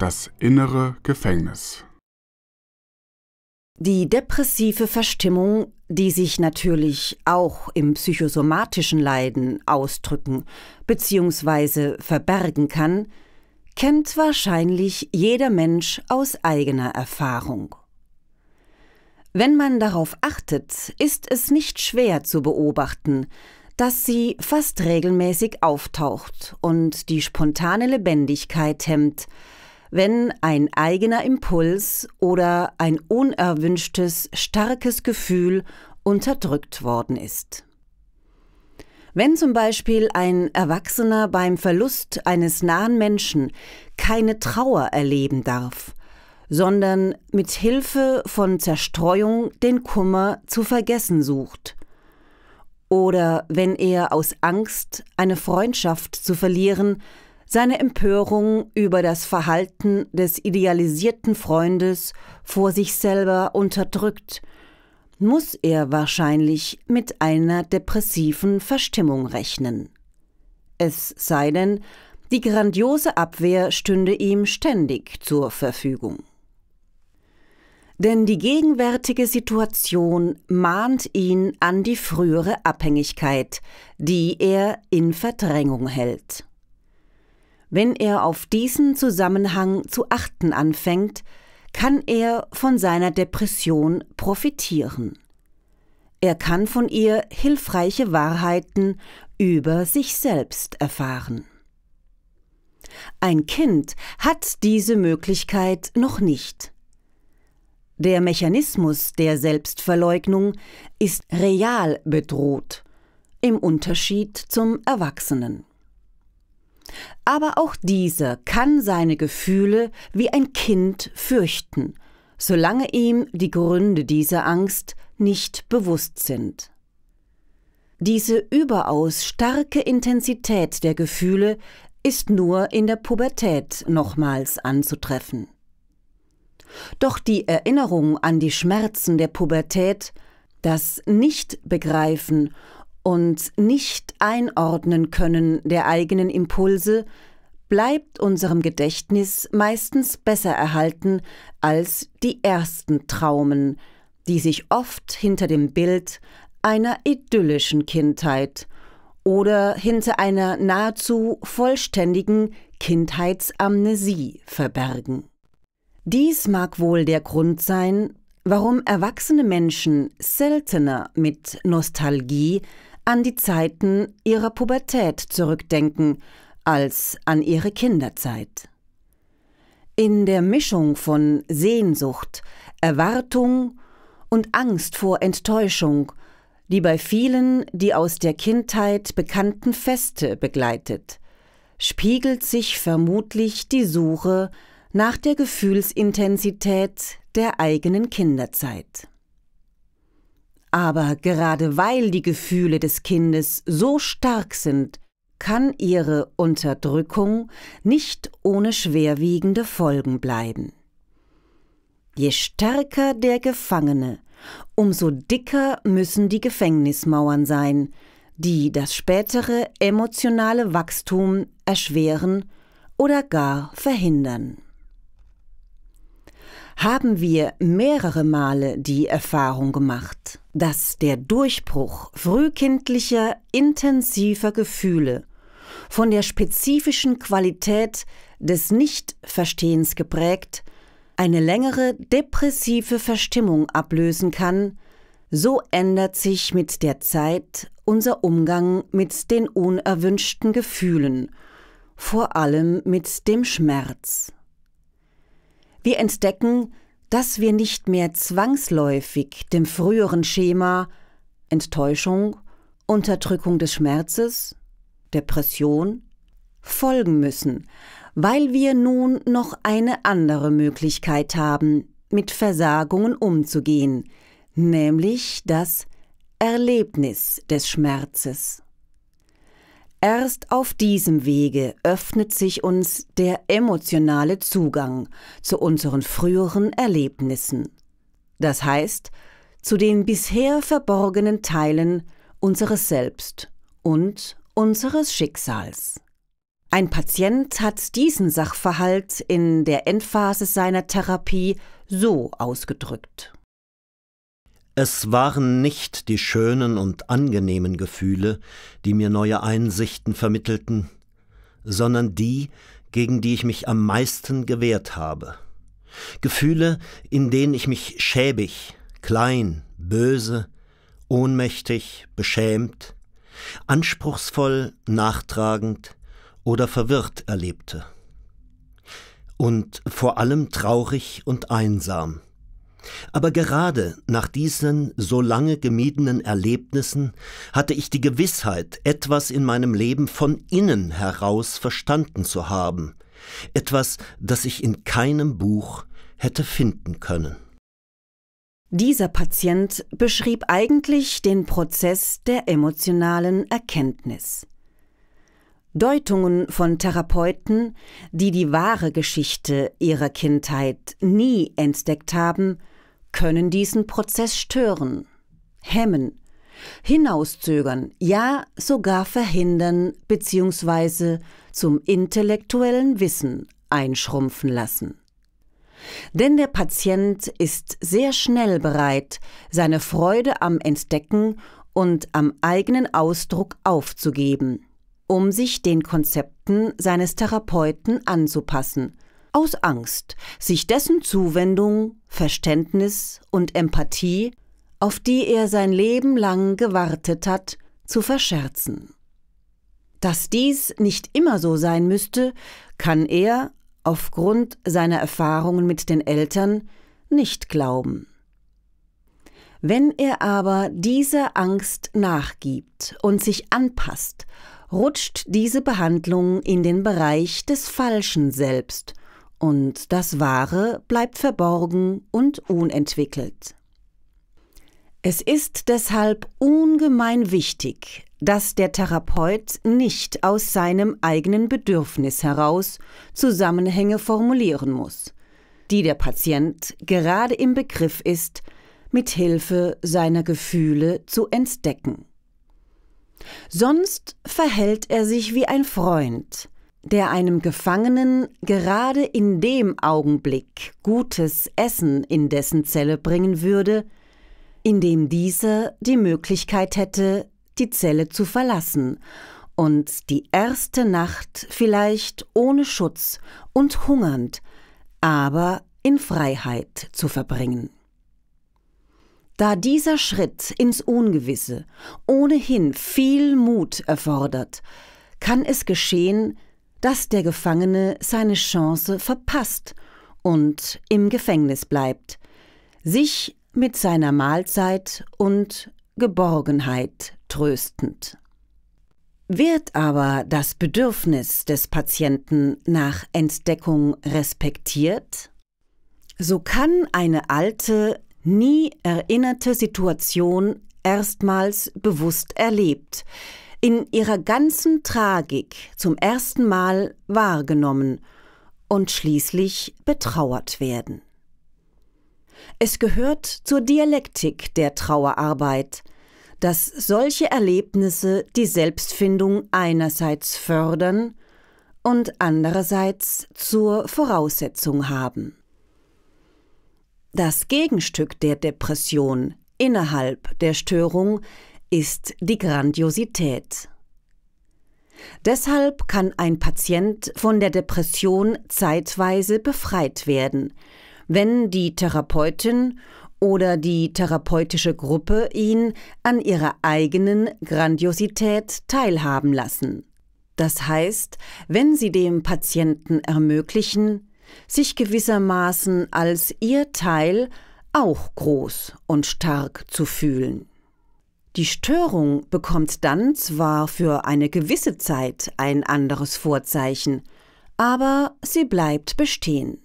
Das innere Gefängnis. Die depressive Verstimmung, die sich natürlich auch im psychosomatischen Leiden ausdrücken bzw. verbergen kann, kennt wahrscheinlich jeder Mensch aus eigener Erfahrung. Wenn man darauf achtet, ist es nicht schwer zu beobachten, dass sie fast regelmäßig auftaucht und die spontane Lebendigkeit hemmt, wenn ein eigener Impuls oder ein unerwünschtes, starkes Gefühl unterdrückt worden ist. Wenn zum Beispiel ein Erwachsener beim Verlust eines nahen Menschen keine Trauer erleben darf, sondern mit Hilfe von Zerstreuung den Kummer zu vergessen sucht, oder wenn er aus Angst, eine Freundschaft zu verlieren, seine Empörung über das Verhalten des idealisierten Freundes vor sich selber unterdrückt, muss er wahrscheinlich mit einer depressiven Verstimmung rechnen. Es sei denn, die grandiose Abwehr stünde ihm ständig zur Verfügung. Denn die gegenwärtige Situation mahnt ihn an die frühere Abhängigkeit, die er in Verdrängung hält. Wenn er auf diesen Zusammenhang zu achten anfängt, kann er von seiner Depression profitieren. Er kann von ihr hilfreiche Wahrheiten über sich selbst erfahren. Ein Kind hat diese Möglichkeit noch nicht. Der Mechanismus der Selbstverleugnung ist real bedroht, im Unterschied zum Erwachsenen. Aber auch dieser kann seine Gefühle wie ein Kind fürchten, solange ihm die Gründe dieser Angst nicht bewusst sind. Diese überaus starke Intensität der Gefühle ist nur in der Pubertät nochmals anzutreffen. Doch die Erinnerung an die Schmerzen der Pubertät, das Nichtbegreifen und nicht einordnen können der eigenen Impulse, bleibt unserem Gedächtnis meistens besser erhalten als die ersten Traumen, die sich oft hinter dem Bild einer idyllischen Kindheit oder hinter einer nahezu vollständigen Kindheitsamnesie verbergen. Dies mag wohl der Grund sein, warum erwachsene Menschen seltener mit Nostalgie an die Zeiten ihrer Pubertät zurückdenken als an ihre Kinderzeit. In der Mischung von Sehnsucht, Erwartung und Angst vor Enttäuschung, die bei vielen die aus der Kindheit bekannten Feste begleitet, spiegelt sich vermutlich die Suche nach der Gefühlsintensität der eigenen Kinderzeit. Aber gerade weil die Gefühle des Kindes so stark sind, kann ihre Unterdrückung nicht ohne schwerwiegende Folgen bleiben. Je stärker der Gefangene, umso dicker müssen die Gefängnismauern sein, die das spätere emotionale Wachstum erschweren oder gar verhindern haben wir mehrere Male die Erfahrung gemacht, dass der Durchbruch frühkindlicher, intensiver Gefühle von der spezifischen Qualität des Nichtverstehens geprägt, eine längere depressive Verstimmung ablösen kann, so ändert sich mit der Zeit unser Umgang mit den unerwünschten Gefühlen, vor allem mit dem Schmerz. Wir entdecken, dass wir nicht mehr zwangsläufig dem früheren Schema Enttäuschung, Unterdrückung des Schmerzes, Depression folgen müssen, weil wir nun noch eine andere Möglichkeit haben, mit Versagungen umzugehen, nämlich das Erlebnis des Schmerzes. Erst auf diesem Wege öffnet sich uns der emotionale Zugang zu unseren früheren Erlebnissen, das heißt zu den bisher verborgenen Teilen unseres Selbst und unseres Schicksals. Ein Patient hat diesen Sachverhalt in der Endphase seiner Therapie so ausgedrückt. Es waren nicht die schönen und angenehmen Gefühle, die mir neue Einsichten vermittelten, sondern die, gegen die ich mich am meisten gewehrt habe. Gefühle, in denen ich mich schäbig, klein, böse, ohnmächtig, beschämt, anspruchsvoll, nachtragend oder verwirrt erlebte. Und vor allem traurig und einsam. Aber gerade nach diesen so lange gemiedenen Erlebnissen hatte ich die Gewissheit, etwas in meinem Leben von innen heraus verstanden zu haben, etwas, das ich in keinem Buch hätte finden können. Dieser Patient beschrieb eigentlich den Prozess der emotionalen Erkenntnis. Deutungen von Therapeuten, die die wahre Geschichte ihrer Kindheit nie entdeckt haben, können diesen Prozess stören, hemmen, hinauszögern, ja sogar verhindern bzw. zum intellektuellen Wissen einschrumpfen lassen. Denn der Patient ist sehr schnell bereit, seine Freude am Entdecken und am eigenen Ausdruck aufzugeben, um sich den Konzepten seines Therapeuten anzupassen – aus Angst, sich dessen Zuwendung, Verständnis und Empathie, auf die er sein Leben lang gewartet hat, zu verscherzen. Dass dies nicht immer so sein müsste, kann er, aufgrund seiner Erfahrungen mit den Eltern, nicht glauben. Wenn er aber dieser Angst nachgibt und sich anpasst, rutscht diese Behandlung in den Bereich des falschen Selbst und das Wahre bleibt verborgen und unentwickelt. Es ist deshalb ungemein wichtig, dass der Therapeut nicht aus seinem eigenen Bedürfnis heraus Zusammenhänge formulieren muss, die der Patient gerade im Begriff ist, mit Hilfe seiner Gefühle zu entdecken. Sonst verhält er sich wie ein Freund, der einem Gefangenen gerade in dem Augenblick gutes Essen in dessen Zelle bringen würde, in dem dieser die Möglichkeit hätte, die Zelle zu verlassen und die erste Nacht vielleicht ohne Schutz und hungernd, aber in Freiheit zu verbringen. Da dieser Schritt ins Ungewisse ohnehin viel Mut erfordert, kann es geschehen, dass der Gefangene seine Chance verpasst und im Gefängnis bleibt, sich mit seiner Mahlzeit und Geborgenheit tröstend. Wird aber das Bedürfnis des Patienten nach Entdeckung respektiert, so kann eine alte, nie erinnerte Situation erstmals bewusst erlebt, in ihrer ganzen Tragik zum ersten Mal wahrgenommen und schließlich betrauert werden. Es gehört zur Dialektik der Trauerarbeit, dass solche Erlebnisse die Selbstfindung einerseits fördern und andererseits zur Voraussetzung haben. Das Gegenstück der Depression innerhalb der Störung ist die Grandiosität. Deshalb kann ein Patient von der Depression zeitweise befreit werden, wenn die Therapeutin oder die therapeutische Gruppe ihn an ihrer eigenen Grandiosität teilhaben lassen. Das heißt, wenn sie dem Patienten ermöglichen, sich gewissermaßen als ihr Teil auch groß und stark zu fühlen. Die Störung bekommt dann zwar für eine gewisse Zeit ein anderes Vorzeichen, aber sie bleibt bestehen.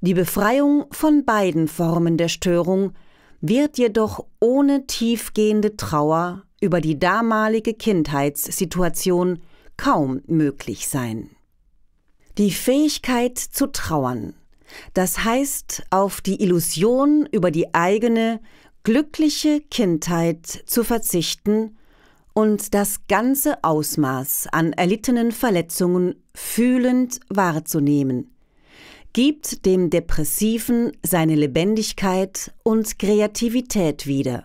Die Befreiung von beiden Formen der Störung wird jedoch ohne tiefgehende Trauer über die damalige Kindheitssituation kaum möglich sein. Die Fähigkeit zu trauern, das heißt auf die Illusion über die eigene glückliche Kindheit zu verzichten und das ganze Ausmaß an erlittenen Verletzungen fühlend wahrzunehmen, gibt dem Depressiven seine Lebendigkeit und Kreativität wieder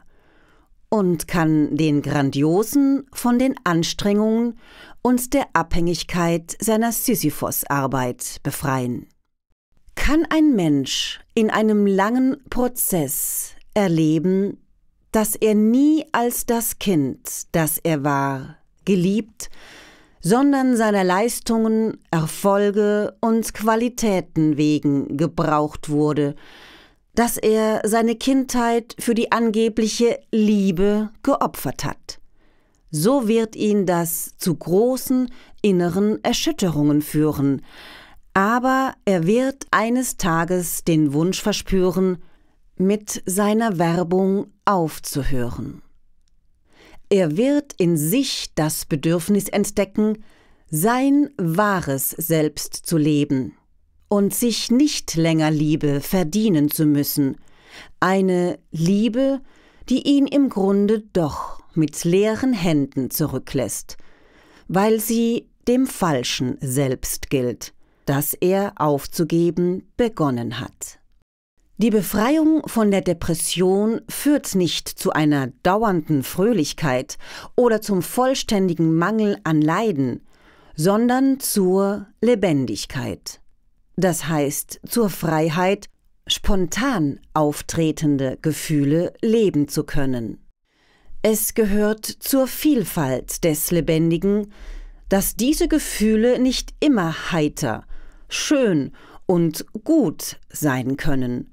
und kann den Grandiosen von den Anstrengungen und der Abhängigkeit seiner Sisyphos-Arbeit befreien. Kann ein Mensch in einem langen Prozess erleben, dass er nie als das Kind, das er war, geliebt, sondern seiner Leistungen, Erfolge und Qualitäten wegen gebraucht wurde, dass er seine Kindheit für die angebliche Liebe geopfert hat. So wird ihn das zu großen inneren Erschütterungen führen, aber er wird eines Tages den Wunsch verspüren, mit seiner Werbung aufzuhören. Er wird in sich das Bedürfnis entdecken, sein wahres Selbst zu leben und sich nicht länger Liebe verdienen zu müssen, eine Liebe, die ihn im Grunde doch mit leeren Händen zurücklässt, weil sie dem falschen Selbst gilt, das er aufzugeben begonnen hat. Die Befreiung von der Depression führt nicht zu einer dauernden Fröhlichkeit oder zum vollständigen Mangel an Leiden, sondern zur Lebendigkeit. Das heißt zur Freiheit, spontan auftretende Gefühle leben zu können. Es gehört zur Vielfalt des Lebendigen, dass diese Gefühle nicht immer heiter, schön und gut sein können,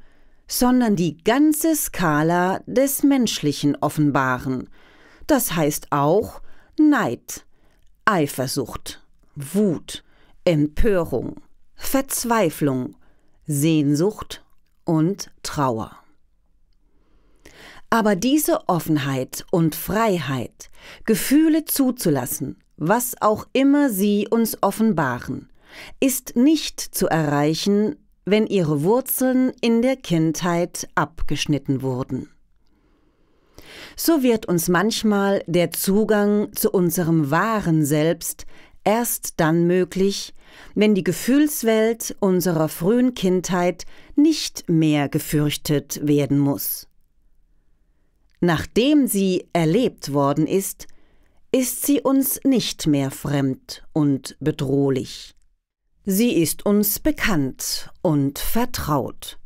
sondern die ganze Skala des Menschlichen offenbaren. Das heißt auch Neid, Eifersucht, Wut, Empörung, Verzweiflung, Sehnsucht und Trauer. Aber diese Offenheit und Freiheit, Gefühle zuzulassen, was auch immer sie uns offenbaren, ist nicht zu erreichen, wenn ihre Wurzeln in der Kindheit abgeschnitten wurden. So wird uns manchmal der Zugang zu unserem wahren Selbst erst dann möglich, wenn die Gefühlswelt unserer frühen Kindheit nicht mehr gefürchtet werden muss. Nachdem sie erlebt worden ist, ist sie uns nicht mehr fremd und bedrohlich. Sie ist uns bekannt und vertraut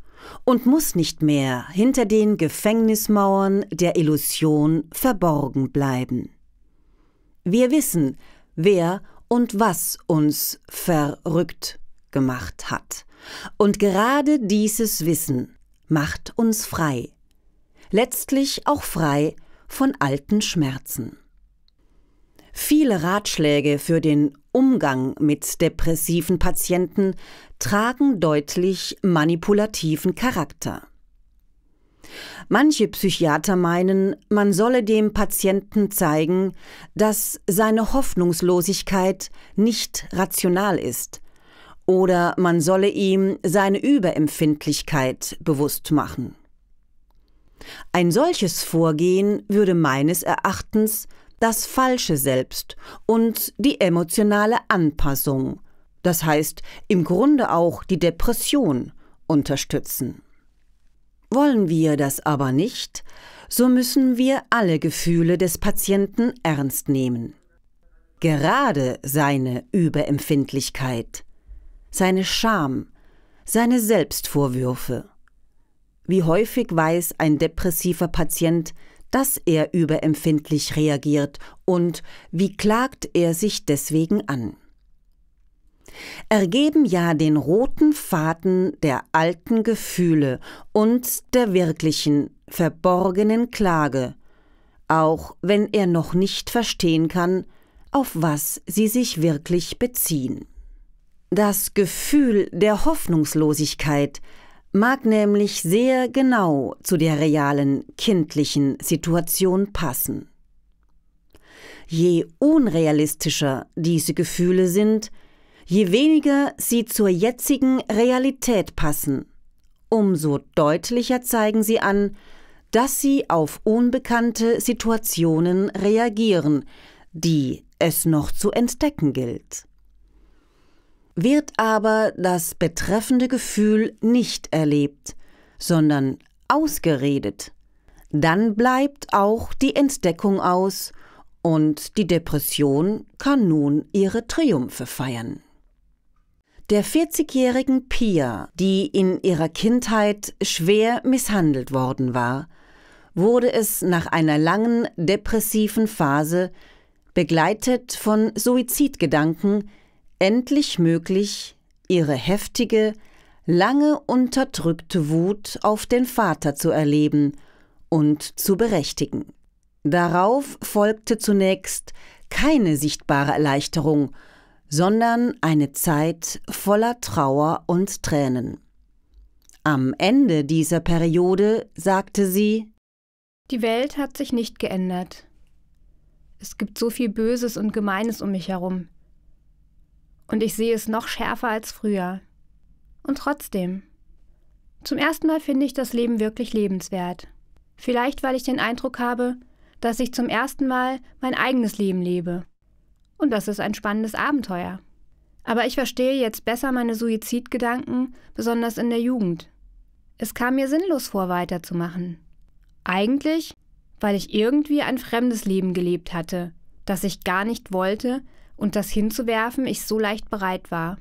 und muss nicht mehr hinter den Gefängnismauern der Illusion verborgen bleiben. Wir wissen, wer und was uns verrückt gemacht hat. Und gerade dieses Wissen macht uns frei, letztlich auch frei von alten Schmerzen. Viele Ratschläge für den Umgang mit depressiven Patienten tragen deutlich manipulativen Charakter. Manche Psychiater meinen, man solle dem Patienten zeigen, dass seine Hoffnungslosigkeit nicht rational ist, oder man solle ihm seine Überempfindlichkeit bewusst machen. Ein solches Vorgehen würde meines Erachtens das falsche Selbst und die emotionale Anpassung, das heißt im Grunde auch die Depression, unterstützen. Wollen wir das aber nicht, so müssen wir alle Gefühle des Patienten ernst nehmen. Gerade seine Überempfindlichkeit, seine Scham, seine Selbstvorwürfe. Wie häufig weiß ein depressiver Patient, dass er überempfindlich reagiert und wie klagt er sich deswegen an. Ergeben ja den roten Faden der alten Gefühle und der wirklichen, verborgenen Klage, auch wenn er noch nicht verstehen kann, auf was sie sich wirklich beziehen. Das Gefühl der Hoffnungslosigkeit mag nämlich sehr genau zu der realen kindlichen Situation passen. Je unrealistischer diese Gefühle sind, je weniger sie zur jetzigen Realität passen, umso deutlicher zeigen sie an, dass sie auf unbekannte Situationen reagieren, die es noch zu entdecken gilt wird aber das betreffende Gefühl nicht erlebt, sondern ausgeredet. Dann bleibt auch die Entdeckung aus und die Depression kann nun ihre Triumphe feiern. Der 40-jährigen Pia, die in ihrer Kindheit schwer misshandelt worden war, wurde es nach einer langen depressiven Phase, begleitet von Suizidgedanken, endlich möglich, ihre heftige, lange unterdrückte Wut auf den Vater zu erleben und zu berechtigen. Darauf folgte zunächst keine sichtbare Erleichterung, sondern eine Zeit voller Trauer und Tränen. Am Ende dieser Periode sagte sie Die Welt hat sich nicht geändert. Es gibt so viel Böses und Gemeines um mich herum. Und ich sehe es noch schärfer als früher. Und trotzdem. Zum ersten Mal finde ich das Leben wirklich lebenswert. Vielleicht, weil ich den Eindruck habe, dass ich zum ersten Mal mein eigenes Leben lebe. Und das ist ein spannendes Abenteuer. Aber ich verstehe jetzt besser meine Suizidgedanken, besonders in der Jugend. Es kam mir sinnlos vor, weiterzumachen. Eigentlich, weil ich irgendwie ein fremdes Leben gelebt hatte, das ich gar nicht wollte, und das hinzuwerfen ich so leicht bereit war.